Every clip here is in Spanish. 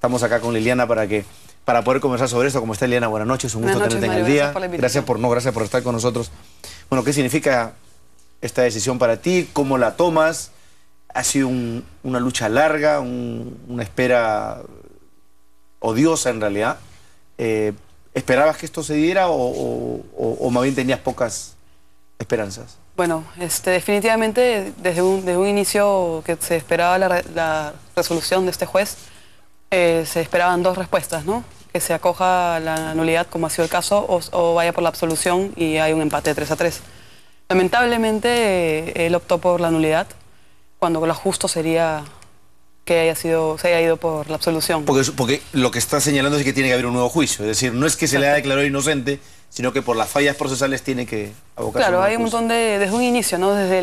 Estamos acá con Liliana para que para poder conversar sobre esto. Como está Liliana? Buenas noches, un gusto tenerte en el día. Gracias por, gracias por, no, gracias por estar con nosotros. Bueno, ¿qué significa esta decisión para ti? ¿Cómo la tomas? Ha sido una lucha larga, una espera odiosa en realidad. Eh, ¿Esperabas que esto se diera o, más bien tenías pocas esperanzas? Bueno, este, definitivamente desde un, desde un inicio que se esperaba la resolución de este juez, eh, se esperaban dos respuestas, ¿no? Que se acoja la nulidad, como ha sido el caso, o, vaya por la absolución y hay un empate de 3 a 3. Lamentablemente, eh, él optó por la nulidad, cuando lo justo sería que haya sido, se haya ido por la absolución. Porque, lo que está señalando es que tiene que haber un nuevo juicio. Es decir, no es que se le haya declarado inocente, sino que por las fallas procesales tiene que abocar. Claro, hay un montón de, desde un inicio, ¿no? Desde,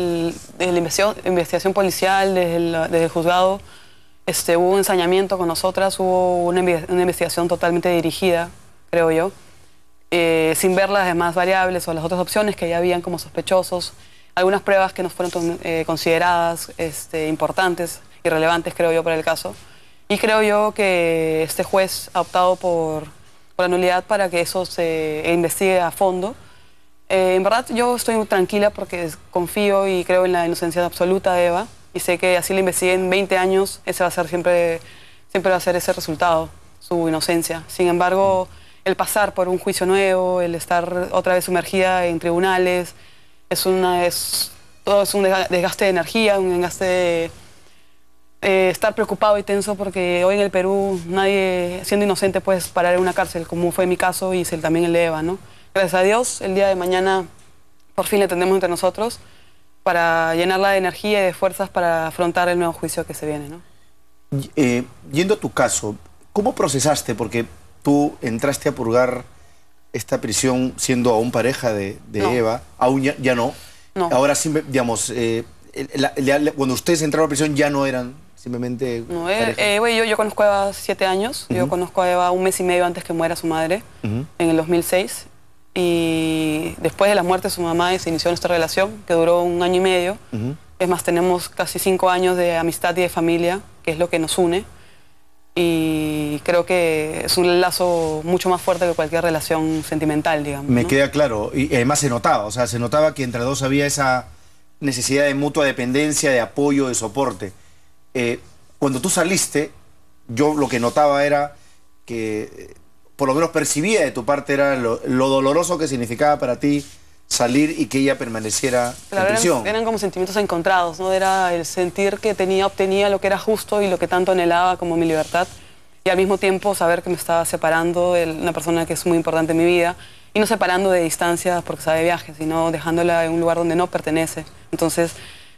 la investigación, policial, desde, desde el juzgado, este, hubo un ensañamiento con nosotras, hubo una, investigación totalmente dirigida, creo yo, eh, sin ver las demás variables o las otras opciones que ya habían como sospechosos, algunas pruebas que nos fueron eh, consideradas este, importantes y relevantes, creo yo, para el caso. Y creo yo que este juez ha optado por, la nulidad para que eso se investigue a fondo. Eh, en verdad yo estoy tranquila porque confío y creo en la inocencia absoluta de Eva y sé que así le en 20 años, ese va a ser siempre, siempre va a ser ese resultado, su inocencia. Sin embargo, el pasar por un juicio nuevo, el estar otra vez sumergida en tribunales, es una es, todo es un desgaste de energía, un desgaste de eh, estar preocupado y tenso porque hoy en el Perú nadie, siendo inocente, puede parar en una cárcel, como fue mi caso y también el de Eva, ¿no? Gracias a Dios, el día de mañana por fin le tendremos entre nosotros para llenarla de energía y de fuerzas para afrontar el nuevo juicio que se viene. ¿no? Eh, yendo a tu caso, ¿cómo procesaste? Porque tú entraste a purgar esta prisión siendo aún pareja de, Eva, aún ya, no. no. Ahora, digamos, eh, cuando ustedes entraron a prisión ya no eran simplemente no, eh, eh yo, yo conozco a Eva siete años, yo conozco a Eva un mes y medio antes que muera su madre, en el 2006 y después de la muerte de su mamá se inició nuestra relación, que duró un año y medio. Es más, tenemos casi cinco años de amistad y de familia, que es lo que nos une. Y creo que es un lazo mucho más fuerte que cualquier relación sentimental, digamos. Me queda claro. Y además se notaba, o sea, se notaba que entre dos había esa necesidad de mutua dependencia, de apoyo, de soporte. Eh, cuando tú saliste, yo lo que notaba era que por lo menos percibía de tu parte era lo, doloroso que significaba para ti salir y que ella permaneciera en prisión. Eran, eran, como sentimientos encontrados, ¿no? Era el sentir que tenía, obtenía lo que era justo y lo que tanto anhelaba como mi libertad. Y al mismo tiempo saber que me estaba separando de una persona que es muy importante en mi vida. Y no separando de distancias porque sabe viajes, sino dejándola en un lugar donde no pertenece. Entonces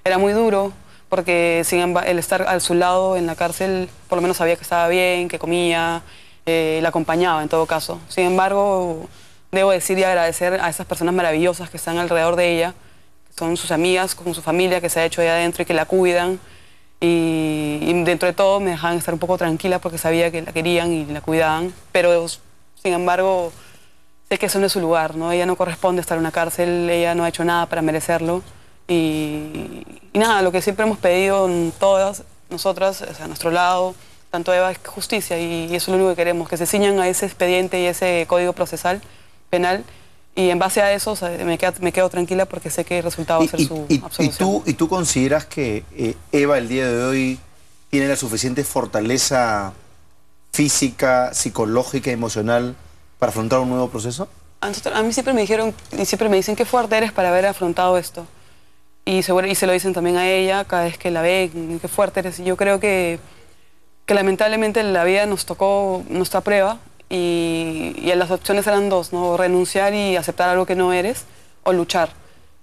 era muy duro porque sin el estar al su lado en la cárcel, por lo menos sabía que estaba bien, que comía, eh, la acompañaba en todo caso. Sin embargo, debo decir y agradecer a esas personas maravillosas que están alrededor de ella, que son sus amigas, con su familia, que se ha hecho ahí adentro y que la cuidan. Y, dentro de todo me dejaban estar un poco tranquila porque sabía que la querían y la cuidaban. Pero, sin embargo, sé que eso no es su lugar, ¿no? Ella no corresponde estar en una cárcel, ella no ha hecho nada para merecerlo. Y, nada, lo que siempre hemos pedido todas nosotras, a nuestro lado, tanto Eva es justicia y, eso es lo único que queremos, que se ciñan a ese expediente y ese código procesal penal. Y en base a eso me, quedo, tranquila porque sé que el resultado va a ser su y, absolución. Y tú, ¿Y tú consideras que eh, Eva el día de hoy tiene la suficiente fortaleza física, psicológica, emocional para afrontar un nuevo proceso? A, mí siempre me dijeron y siempre me dicen qué fuerte eres para haber afrontado esto. Y, seguro, y se lo dicen también a ella cada vez que la ven, qué fuerte eres. Y yo creo que lamentablemente la vida nos tocó nuestra prueba y, y las opciones eran dos, ¿no? renunciar y aceptar algo que no eres o luchar.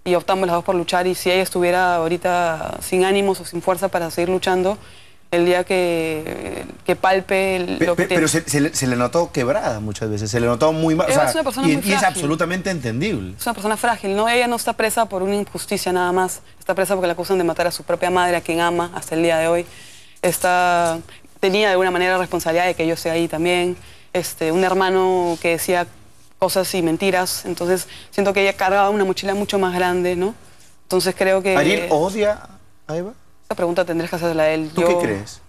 Y optamos las dos por luchar y si ella estuviera ahorita sin ánimos o sin fuerza para seguir luchando, el día que, que palpe lo que tiene. Pero se, le, notó quebrada muchas veces, se le notó muy mal. es una persona y, y es absolutamente entendible. Es una persona frágil, ¿no? Ella no está presa por una injusticia nada más, está presa porque la acusan de matar a su propia madre, a quien ama hasta el día de hoy. Está, tenía de alguna manera responsabilidad de que yo esté ahí también. Este, un hermano que decía cosas y mentiras, entonces siento que ella cargaba una mochila mucho más grande, ¿no? Entonces creo que... ¿Ariel odia a Eva? Esa pregunta tendrás que hacerla a él. ¿Tú qué crees?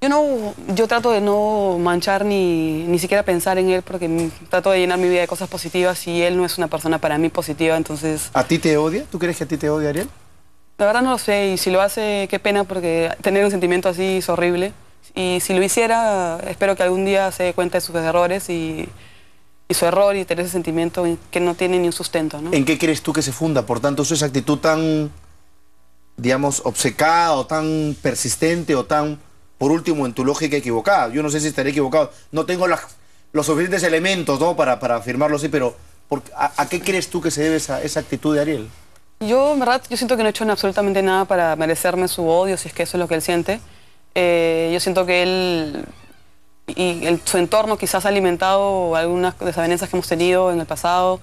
Yo no, yo trato de no manchar ni, ni siquiera pensar en él porque trato de llenar mi vida de cosas positivas y él no es una persona para mí positiva, entonces... ¿A ti te odia? ¿Tú crees que a ti te odia Ariel? La verdad no lo sé y si lo hace, qué pena porque tener un sentimiento así es horrible. Y si lo hiciera, espero que algún día se dé cuenta de sus errores y, su error y tener ese sentimiento que no tiene ni un sustento. ¿no? ¿En qué crees tú que se funda? Por tanto, esa actitud tan, digamos, obcecada o tan persistente o tan, por último, en tu lógica equivocada. Yo no sé si estaré equivocado. No tengo los suficientes elementos ¿no? para, para afirmarlo así, pero a, a, qué crees tú que se debe esa, esa actitud de Ariel? Yo, en verdad, yo siento que no he hecho absolutamente nada para merecerme su odio, si es que eso es lo que él siente. Eh, yo siento que él y su entorno quizás ha alimentado algunas desavenencias que hemos tenido en el pasado.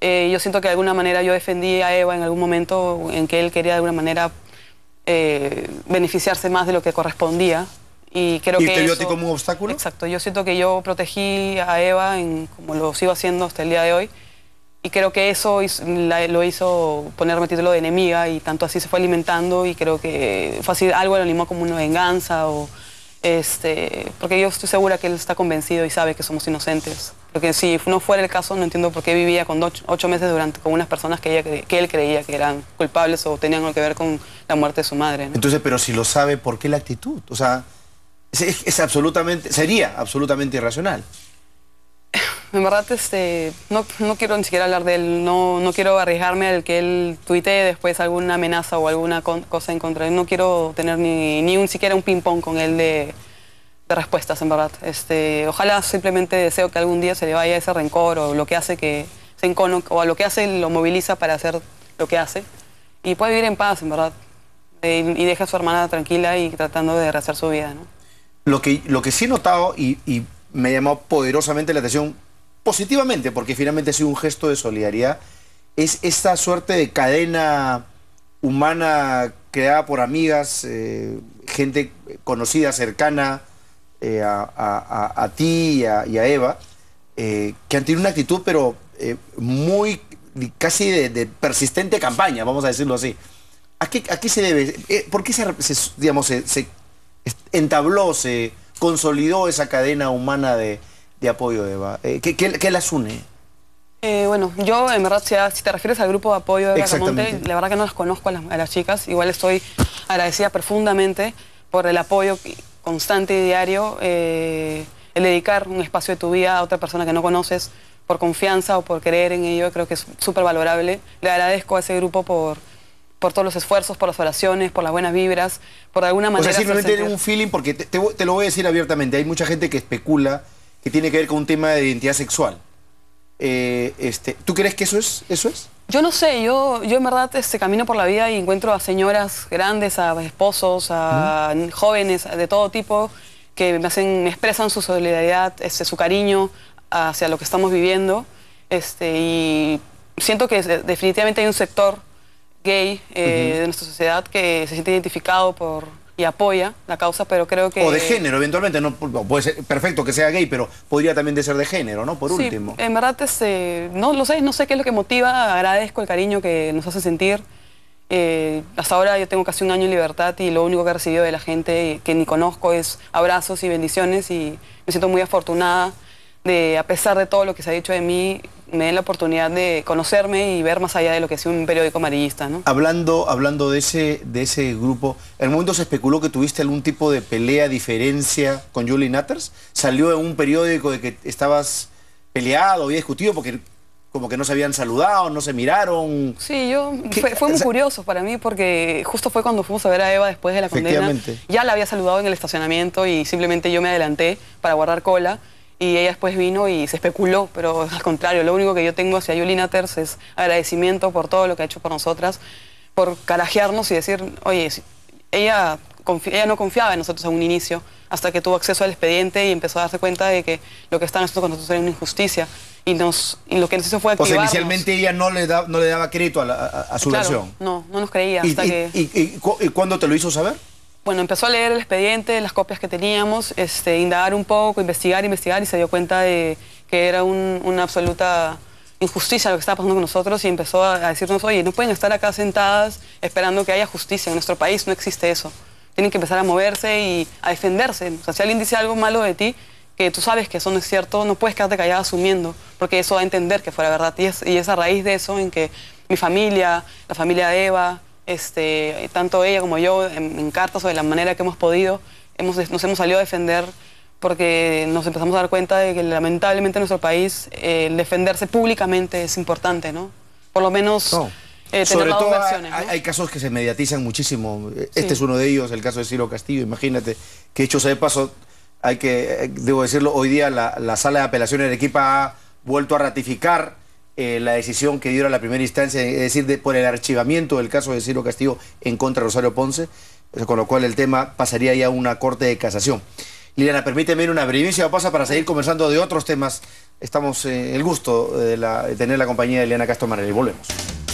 Eh, yo siento que de alguna manera yo defendí a Eva en algún momento en que él quería de alguna manera eh, beneficiarse más de lo que correspondía. Y, creo que te como obstáculo? Exacto, yo siento que yo protegí a Eva en, como lo sigo haciendo hasta el día de hoy. Y creo que eso lo hizo ponerme título de enemiga y tanto así se fue alimentando y creo que fue así, algo lo animó como una venganza o este, porque yo estoy segura que él está convencido y sabe que somos inocentes. Porque si no fuera el caso, no entiendo por qué vivía con ocho, meses durante con unas personas que, que él creía que eran culpables o tenían algo que ver con la muerte de su madre. Entonces, pero si lo sabe, ¿por qué la actitud? O sea, es absolutamente, sería absolutamente irracional. En verdad, este, no, quiero ni siquiera hablar de él, no, no quiero arriesgarme al que él tuitee después alguna amenaza o alguna cosa en contra de él. No quiero tener ni, ni un siquiera un ping-pong con él de, respuestas, en verdad. Este, ojalá simplemente deseo que algún día se le vaya ese rencor o lo que hace que se encono, o lo que hace lo moviliza para hacer lo que hace y pueda vivir en paz, en verdad. y deja a su hermana tranquila y tratando de rehacer su vida, Lo que, lo que sí he notado y, y me llamó poderosamente la atención positivamente, porque finalmente ha sido un gesto de solidaridad, es esta suerte de cadena humana creada por amigas, eh, gente conocida, cercana eh, a, ti y a, Eva, eh, que han tenido una actitud pero muy casi de, persistente campaña, vamos a decirlo así. ¿A qué, se debe? ¿Por qué se, digamos, se entabló, se consolidó esa cadena humana de, de apoyo, Eva? Eh, ¿qué, las une? Eh, bueno, yo en verdad, si, te refieres al grupo de apoyo de Bracamonte, la verdad que no las conozco a las, chicas, igual estoy agradecida profundamente por el apoyo constante y diario, eh, el dedicar un espacio de tu vida a otra persona que no conoces por confianza o por creer en ello, creo que es súper valorable. Le agradezco a ese grupo por, por todos los esfuerzos, por las oraciones, por las buenas vibras, por alguna manera... O simplemente un feeling, porque te, lo voy a decir abiertamente, hay mucha gente que especula que tiene que ver con un tema de identidad sexual. Eh, este, ¿Tú crees que eso es? ¿Eso es? Yo no sé, yo, yo en verdad este, camino por la vida y encuentro a señoras grandes, a esposos, a jóvenes de todo tipo que me, hacen, expresan su solidaridad, este, su cariño hacia lo que estamos viviendo. Este, y siento que definitivamente hay un sector gay eh, de nuestra sociedad que se siente identificado por, y apoya la causa, pero creo que... O de género, eventualmente, no puede ser perfecto que sea gay, pero podría también de ser de género, ¿no? Por último. en verdad, no lo sé, no sé qué es lo que motiva, agradezco el cariño que nos hace sentir. Eh, hasta ahora yo tengo casi un año en libertad y lo único que he recibido de la gente que ni conozco es abrazos y bendiciones y me siento muy afortunada de, a pesar de todo lo que se ha dicho de mí, me den la oportunidad de conocerme y ver más allá de lo que es un periódico amarillista. ¿no? Hablando, hablando de, ese, de ese grupo, el momento se especuló que tuviste algún tipo de pelea, diferencia con Julie Natters? ¿Salió en un periódico de que estabas peleado, había discutido? Porque como que no se habían saludado, no se miraron. Sí, yo fue, muy curioso para mí porque justo fue cuando fuimos a ver a Eva después de la condena. Ya la había saludado en el estacionamiento y simplemente yo me adelanté para guardar cola y ella después vino y se especuló, pero al contrario, lo único que yo tengo hacia Yulina Terz es agradecimiento por todo lo que ha hecho por nosotras, por carajearnos y decir, oye, ella, ella no confiaba en nosotros a un inicio, hasta que tuvo acceso al expediente y empezó a darse cuenta de que lo que están haciendo con nosotros es una injusticia. Y, nos, y lo que nos hizo fue activarnos. O sea, inicialmente ella no le, da, no le daba crédito a, su versión. No, no nos creía. Hasta que... y, y cuándo te lo hizo saber? Bueno, empezó a leer el expediente, las copias que teníamos, este, indagar un poco, investigar, investigar y se dio cuenta de que era una absoluta injusticia lo que estaba pasando con nosotros y empezó a, decirnos, oye, no pueden estar acá sentadas esperando que haya justicia, en nuestro país no existe eso. Tienen que empezar a moverse y a defenderse. O sea, si alguien dice algo malo de ti, que tú sabes que eso no es cierto, no puedes quedarte callada asumiendo, porque eso va a entender que fuera verdad. Y y es a raíz de eso en que mi familia, la familia de Eva, este, tanto ella como yo, en, cartas o de la manera que hemos podido, nos hemos salido a defender porque nos empezamos a dar cuenta de que lamentablemente en nuestro país el eh, defenderse públicamente es importante, ¿no? Por lo menos... No. Eh, Sobre todo hay, casos que se mediatizan muchísimo. Este es uno de ellos, el caso de Ciro Castillo, imagínate, que hecho sea de paso, hay que, eh, debo decirlo, hoy día la, sala de apelaciones de Arequipa ha vuelto a ratificar eh, la decisión que dio la primera instancia, es decir, por el archivamiento del caso de Ciro Castillo en contra de Rosario Ponce, eh, con lo cual el tema pasaría ya a una corte de casación. Liliana, permíteme una brevísima pausa para seguir conversando de otros temas. Estamos en eh, el gusto de, tener la compañía de Liliana Castro Volvemos.